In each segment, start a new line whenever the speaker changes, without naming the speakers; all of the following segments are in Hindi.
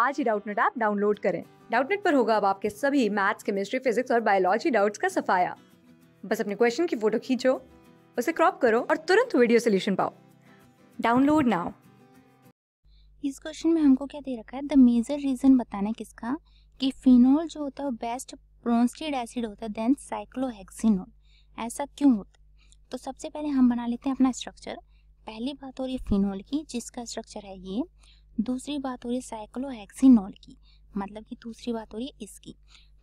आज ही डाउटनेट ऐप डाउनलोड करें डाउटनेट पर होगा अब आपके सभी मैथ्स केमिस्ट्री फिजिक्स और बायोलॉजी डाउट्स का सफाया बस अपने क्वेश्चन की फोटो खींचो उसे क्रॉप करो और तुरंत वीडियो सोल्यूशन
पाओ डाउनलोड नाउ इस क्वेश्चन में हमको क्या दे रखा है द मेजर रीज़न बताना है किसका कि फिनोल जो होता है वो बेस्ट प्रोन्स्टेड एसिड होता है देन साइक्लोहेक्सिनोल ऐसा क्यों होता है तो सबसे पहले हम बना लेते हैं अपना स्ट्रक्चर पहली बात हो रही है फिनोल की जिसका स्ट्रक्चर है ये दूसरी बात हो रही साइक्लोहेक्सिनॉल की मतलब कि दूसरी बात हो रही है इसकी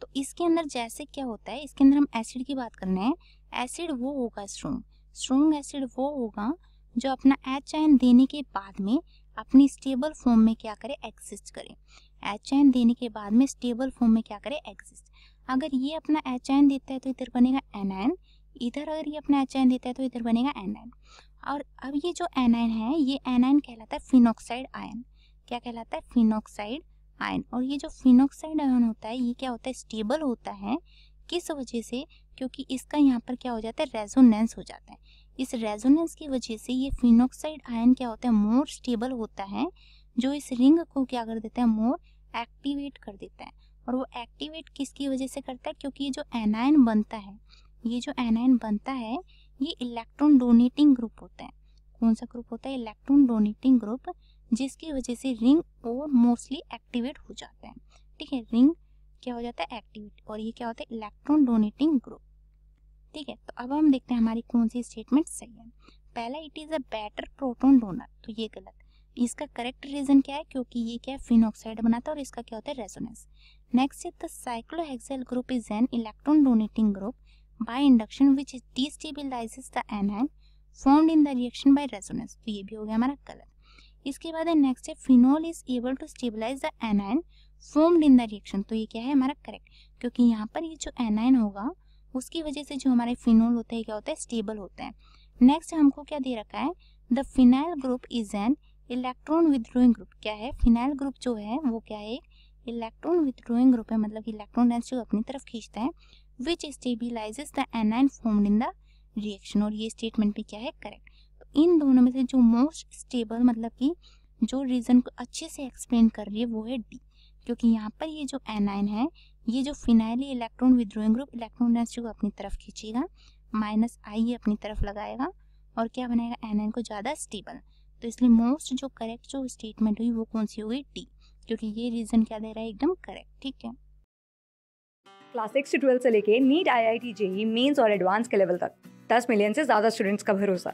तो इसके अंदर जैसे क्या होता है इसके अंदर हम एसिड की बात कर रहे हैं एसिड वो होगा स्ट्रोंग स्ट्रोंग एसिड वो होगा जो अपना एच आयन देने के बाद में अपनी स्टेबल फॉर्म में क्या करे एग्जिस्ट करे एच आयन देने के बाद में स्टेबल फॉर्म में क्या करे एग्जिस्ट अगर ये अपना एच आयन देता है तो इधर बनेगा एन आयन इधर अगर ये अपना एच आयन देता है तो इधर बनेगा एन आयन और अब ये जो आयन है ये आयन कहलाता है फिनोक्साइड आयन क्या कहलाता है फिनोक्साइड आयन और ये जो फिनोक्साइड आयन होता है ये क्या होता है स्टेबल होता है किस वजह से क्योंकि इसका यहाँ पर क्या हो जाता है रेजोनेंस हो जाता है इस रेजोनेंस की वजह से ये फिनोक्साइड आयन क्या होता है मोर स्टेबल होता है जो इस रिंग को क्या कर देता है मोर एक्टिवेट कर देता है और वो एक्टिवेट किसकी वजह से करता है क्योंकि ये जो एनायन बनता है ये जो एनायन बनता है ये इलेक्ट्रॉन डोनेटिंग ग्रुप होता है कौन सा ग्रुप होता है इलेक्ट्रॉन डोनेटिंग ग्रुप जिसकी वजह से रिंग और मोस्टली एक्टिवेट हो जाते हैं ठीक है रिंग क्या हो जाता है एक्टिवेट और ये क्या होता है इलेक्ट्रॉन डोनेटिंग ग्रुप ठीक है तो अब हम देखते हैं हमारी कौन सी स्टेटमेंट सही है पहला it is a better proton donor तो ये गलत इसका करेक्ट रीज़न क्या है क्योंकि ये क्या है फिनोक्साइड बनाता है और इसका क्या होता है resonance next is the cyclohexyl group is an electron donating group by induction which is destabilises the anion formed in the reaction by resonance तो ये भी हो गया हमारा गलत इसके बाद है नेक्स्ट है phenol is able to stabilise the anion formed in the reaction तो ये क्या है हमारा करेक्ट क्योंकि यहाँ पर ये जो एनाइन होगा उसकी वजह से जो हमारे फिनोल होता है क्या होता है स्टेबल होता है नेक्स्ट हमको क्या दे रखा है the phenyl group is an electron withdrawing group क्या है फिनाइल ग्रुप जो है वो क्या है एक इलेक्ट्रॉन विद्रोइंग ग्रुप है मतलब इलेक्ट्रॉन डेंस जो अपनी तरफ खींचता है which stabilises the anion formed in the reaction और ये स्टेटमेंट भी क्या है करेक्ट इन दोनों में से जो मोस्ट स्टेबल मतलब कि जो रीज़न को अच्छे से एक्सप्लेन कर रही है वो है डी क्योंकि यहाँ पर ये जो एनाइन है ये जो फिनाइली electron withdrawing group electron negative अपनी तरफ खींचेगा माइनस आई ये अपनी तरफ लगाएगा और क्या बनाएगा एनाइन को ज़्यादा स्टेबल तो इसलिए मोस्ट जो करेक्ट जो स्टेटमेंट हुई वो कौन सी होगी डी क्योंकि ये रीज़न क्या दे रहा है एकदम करेक्ट ठीक है
क्लास सिक्स से ट्वेल्थ से लेके NEET I I T JEE Mains और एडवांस के लेवल तक दस मिलियन से ज़्यादा स्टूडेंट्स का भरोसा